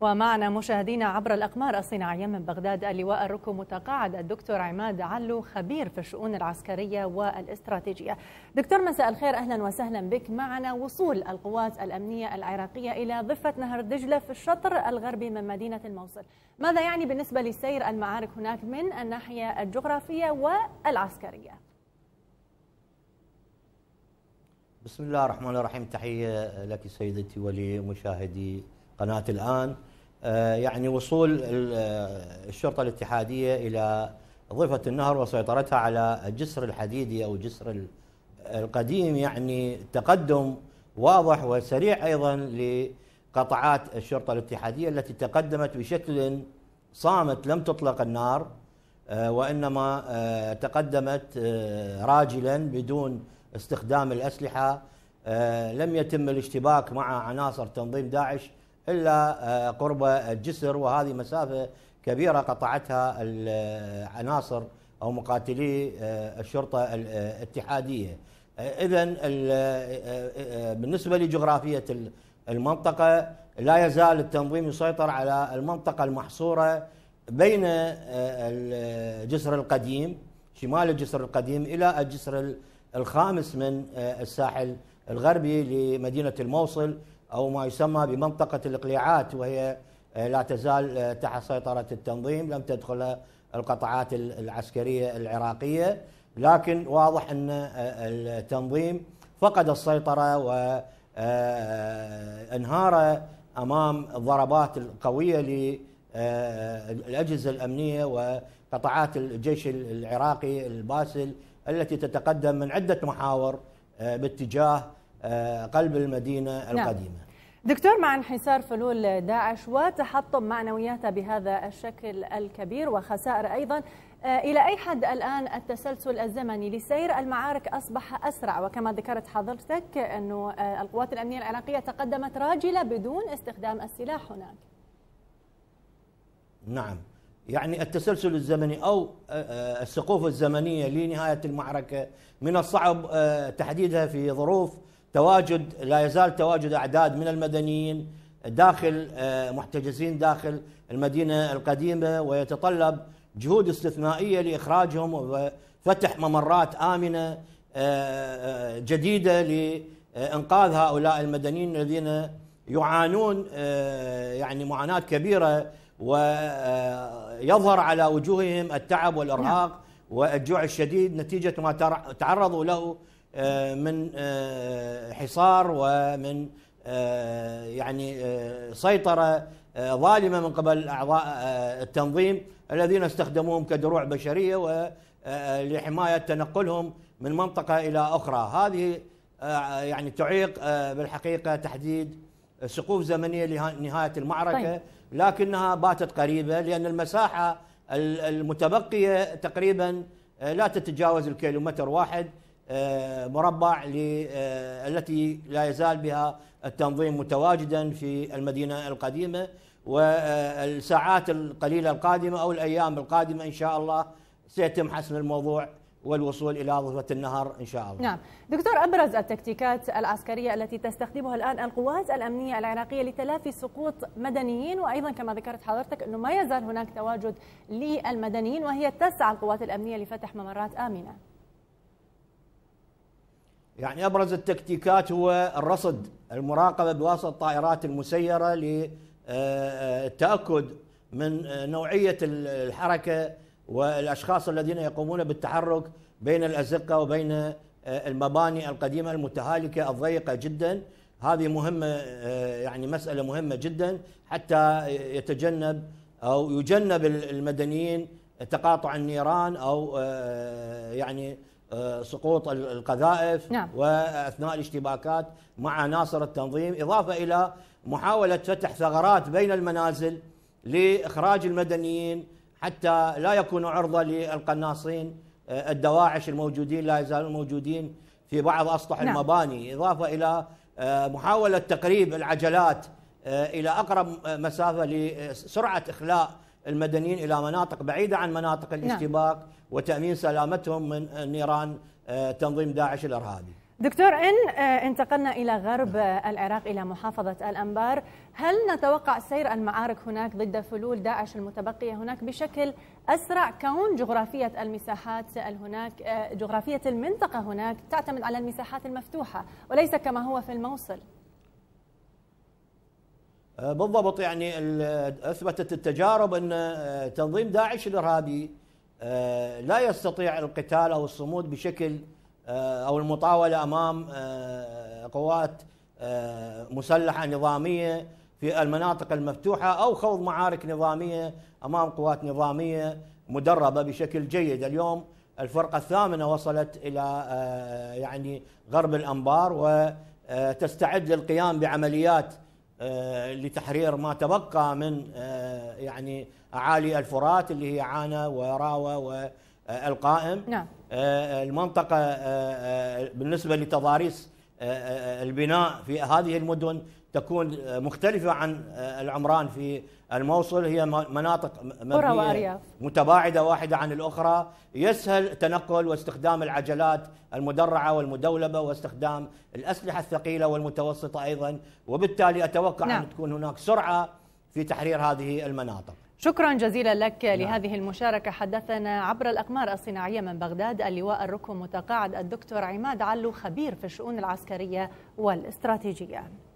ومعنا مشاهدينا عبر الأقمار الصناعية من بغداد اللواء الركو متقاعد الدكتور عماد علو خبير في الشؤون العسكرية والاستراتيجية دكتور مساء الخير أهلا وسهلا بك معنا وصول القوات الأمنية العراقية إلى ضفة نهر دجلة في الشطر الغربي من مدينة الموصل ماذا يعني بالنسبة لسير المعارك هناك من الناحية الجغرافية والعسكرية بسم الله الرحمن الرحيم تحية لك سيدتي ولمشاهدي قناة الآن آه، يعني وصول آه، الشرطه الاتحاديه الى ضفه النهر وسيطرتها على الجسر الحديدي او الجسر القديم يعني تقدم واضح وسريع ايضا لقطعات الشرطه الاتحاديه التي تقدمت بشكل صامت لم تطلق النار آه، وانما تقدمت راجلا بدون استخدام الاسلحه لم يتم الاشتباك مع عناصر تنظيم داعش الا آه، قرب الجسر وهذه مسافه كبيره قطعتها العناصر آه، او مقاتلي آه، الشرطه الاتحاديه اذا بالنسبه لجغرافيه المنطقه لا يزال التنظيم يسيطر على المنطقه المحصوره بين الجسر القديم شمال الجسر القديم الى الجسر الخامس من الساحل الغربي لمدينه الموصل او ما يسمى بمنطقه الاقليعات وهي آه، لا تزال آه، تحت سيطره التنظيم لم تدخلها القطاعات العسكريه العراقيه لكن واضح ان آه، التنظيم فقد السيطره وانهار امام الضربات القويه للاجهزه الامنيه وقطاعات الجيش العراقي الباسل التي تتقدم من عده محاور باتجاه آه، قلب المدينة نعم. القديمة نعم. دكتور مع انحسار فلول داعش وتحطم معنوياته بهذا الشكل الكبير وخسائر أيضا آه، إلى أي حد الآن التسلسل الزمني لسير المعارك أصبح أسرع وكما ذكرت حضرتك أن آه، القوات الأمنية العراقية تقدمت راجلة بدون استخدام السلاح هناك نعم يعني التسلسل الزمني أو السقوف الزمنية لنهاية المعركة من الصعب تحديدها في ظروف تواجد لا يزال تواجد اعداد من المدنيين داخل آه، محتجزين داخل المدينه القديمه ويتطلب جهود استثنائيه لاخراجهم وفتح ممرات امنه آه، آه، جديده لانقاذ هؤلاء المدنيين الذين يعانون يعني معاناه كبيره ويظهر على وجوههم التعب والارهاق نعم. والجوع الشديد نتيجه ما تعرضوا له آه، من آه، حصار ومن آه، يعني سيطره ظالمه من قبل اعضاء التنظيم الذين استخدموهم كدروع بشريه ولحمايه تنقلهم من منطقه الى اخرى، هذه يعني تعيق بالحقيقه تحديد سقوف زمنيه لنهايه المعركه طيب. لكنها باتت قريبه لان المساحه المتبقيه تقريبا لا تتجاوز الكيلومتر واحد آه، مربع آه، التي لا يزال بها التنظيم متواجدا في المدينه القديمه والساعات القليله القادمه او الايام القادمه ان شاء الله سيتم حسم الموضوع والوصول الى ضفه النهر ان شاء الله. نعم، دكتور ابرز التكتيكات العسكريه التي تستخدمها الان القوات الامنيه العراقيه لتلافي سقوط مدنيين وايضا كما ذكرت حضرتك انه ما يزال هناك تواجد للمدنيين وهي تسعى القوات الامنيه لفتح ممرات امنه. يعني ابرز التكتيكات هو الرصد المراقبه بواسطه الطائرات المسيره للتاكد آه، آه، من آه، نوعيه الحركه والاشخاص الذين يقومون بالتحرك بين الازقه وبين المباني القديمه المتهالكه الضيقه جدا هذه مهمه يعني مساله مهمه جدا حتى يتجنب او يجنب المدنيين تقاطع النيران او يعني آه، سقوط القذائف نعم. واثناء الاشتباكات مع عناصر التنظيم اضافه الى محاوله فتح ثغرات بين المنازل لاخراج المدنيين حتى لا يكونوا عرضه للقناصين آه، الدواعش الموجودين لا يزالون موجودين في بعض اسطح نعم. المباني اضافه الى آه، محاوله تقريب العجلات الى اقرب مسافه لسرعه اخلاء المدنيين إلى مناطق بعيدة عن مناطق نعم. الاشتباك نعم. وتأمين سلامتهم من نيران آه، تنظيم داعش الإرهابي دكتور إن آه، انتقلنا إلى غرب العراق إلى محافظة الأنبار هل نتوقع سير المعارك هناك ضد فلول داعش المتبقية هناك بشكل أسرع كون جغرافية المساحات هناك آه، جغرافية المنطقة هناك تعتمد على المساحات المفتوحة وليس كما هو في الموصل آه، بالضبط يعني اثبتت التجارب ان آه، تنظيم داعش الارهابي آه، لا يستطيع القتال او الصمود بشكل او المطاوله امام قوات مسلحه نظاميه في المناطق المفتوحه او خوض معارك نظاميه امام قوات نظاميه مدربه بشكل جيد اليوم الفرقه الثامنه وصلت الى يعني غرب الانبار وتستعد للقيام بعمليات آه، لتحرير ما تبقى من آه، يعني اعالي الفرات اللي هي عانا وراوه والقائم نعم. آه، المنطقه بالنسبه لتضاريس البناء في هذه المدن تكون مختلفة عن العمران في الموصل هي مناطق قرى متباعدة واحدة عن الأخرى يسهل تنقل واستخدام العجلات المدرعة والمدولبة واستخدام الأسلحة الثقيلة والمتوسطة أيضا وبالتالي أتوقع نعم. أن تكون هناك سرعة في تحرير هذه المناطق شكرا جزيلا لك نعم. لهذه المشاركة حدثنا عبر الأقمار الصناعية من بغداد اللواء الركن متقاعد الدكتور عماد علو خبير في الشؤون العسكرية والاستراتيجية